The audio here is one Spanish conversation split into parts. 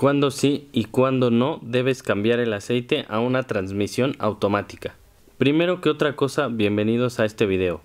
cuándo sí y cuándo no debes cambiar el aceite a una transmisión automática. Primero que otra cosa, bienvenidos a este video.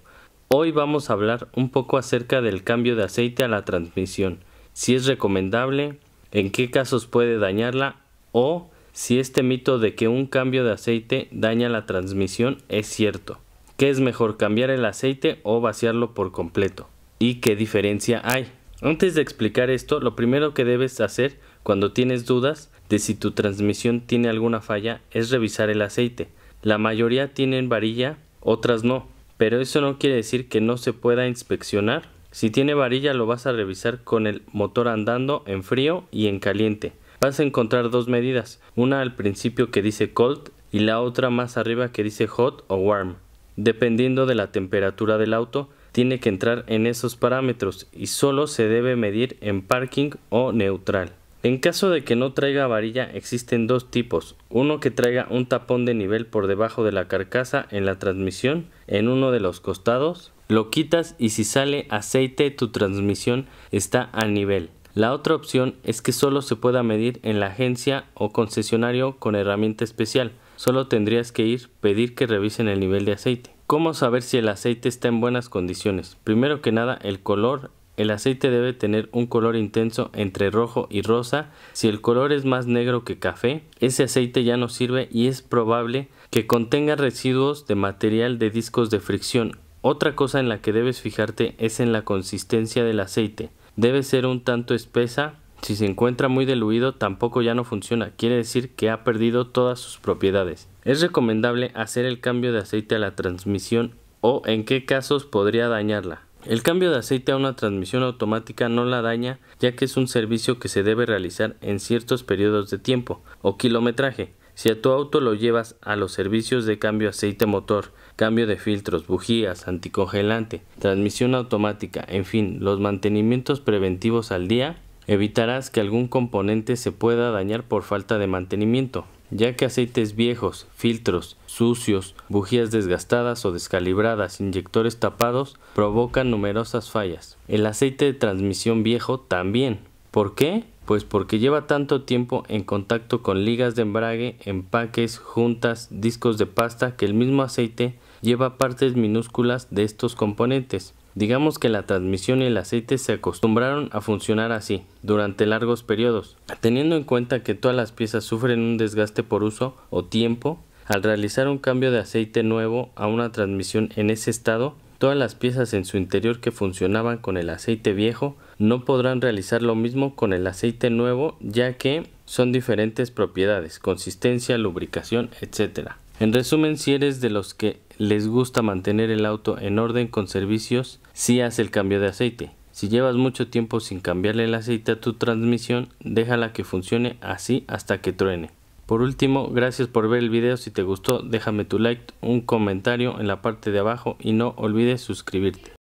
Hoy vamos a hablar un poco acerca del cambio de aceite a la transmisión, si es recomendable, en qué casos puede dañarla o si este mito de que un cambio de aceite daña la transmisión es cierto. ¿Qué es mejor cambiar el aceite o vaciarlo por completo? ¿Y qué diferencia hay? Antes de explicar esto, lo primero que debes hacer cuando tienes dudas de si tu transmisión tiene alguna falla es revisar el aceite. La mayoría tienen varilla, otras no, pero eso no quiere decir que no se pueda inspeccionar. Si tiene varilla lo vas a revisar con el motor andando en frío y en caliente. Vas a encontrar dos medidas, una al principio que dice cold y la otra más arriba que dice hot o warm. Dependiendo de la temperatura del auto, tiene que entrar en esos parámetros y solo se debe medir en parking o neutral. En caso de que no traiga varilla existen dos tipos, uno que traiga un tapón de nivel por debajo de la carcasa en la transmisión en uno de los costados, lo quitas y si sale aceite tu transmisión está al nivel. La otra opción es que solo se pueda medir en la agencia o concesionario con herramienta especial, solo tendrías que ir pedir que revisen el nivel de aceite. ¿Cómo saber si el aceite está en buenas condiciones? Primero que nada el color, el aceite debe tener un color intenso entre rojo y rosa. Si el color es más negro que café, ese aceite ya no sirve y es probable que contenga residuos de material de discos de fricción. Otra cosa en la que debes fijarte es en la consistencia del aceite. Debe ser un tanto espesa. Si se encuentra muy diluido tampoco ya no funciona, quiere decir que ha perdido todas sus propiedades. Es recomendable hacer el cambio de aceite a la transmisión o en qué casos podría dañarla. El cambio de aceite a una transmisión automática no la daña ya que es un servicio que se debe realizar en ciertos periodos de tiempo o kilometraje. Si a tu auto lo llevas a los servicios de cambio aceite motor, cambio de filtros, bujías, anticongelante, transmisión automática, en fin, los mantenimientos preventivos al día, evitarás que algún componente se pueda dañar por falta de mantenimiento ya que aceites viejos, filtros, sucios, bujías desgastadas o descalibradas, inyectores tapados provocan numerosas fallas. El aceite de transmisión viejo también. ¿Por qué? Pues porque lleva tanto tiempo en contacto con ligas de embrague, empaques, juntas, discos de pasta que el mismo aceite lleva partes minúsculas de estos componentes. Digamos que la transmisión y el aceite se acostumbraron a funcionar así durante largos periodos, teniendo en cuenta que todas las piezas sufren un desgaste por uso o tiempo. Al realizar un cambio de aceite nuevo a una transmisión en ese estado, todas las piezas en su interior que funcionaban con el aceite viejo no podrán realizar lo mismo con el aceite nuevo ya que son diferentes propiedades, consistencia, lubricación, etcétera. En resumen, si eres de los que les gusta mantener el auto en orden con servicios, sí haz el cambio de aceite. Si llevas mucho tiempo sin cambiarle el aceite a tu transmisión, déjala que funcione así hasta que truene. Por último, gracias por ver el video, si te gustó déjame tu like, un comentario en la parte de abajo y no olvides suscribirte.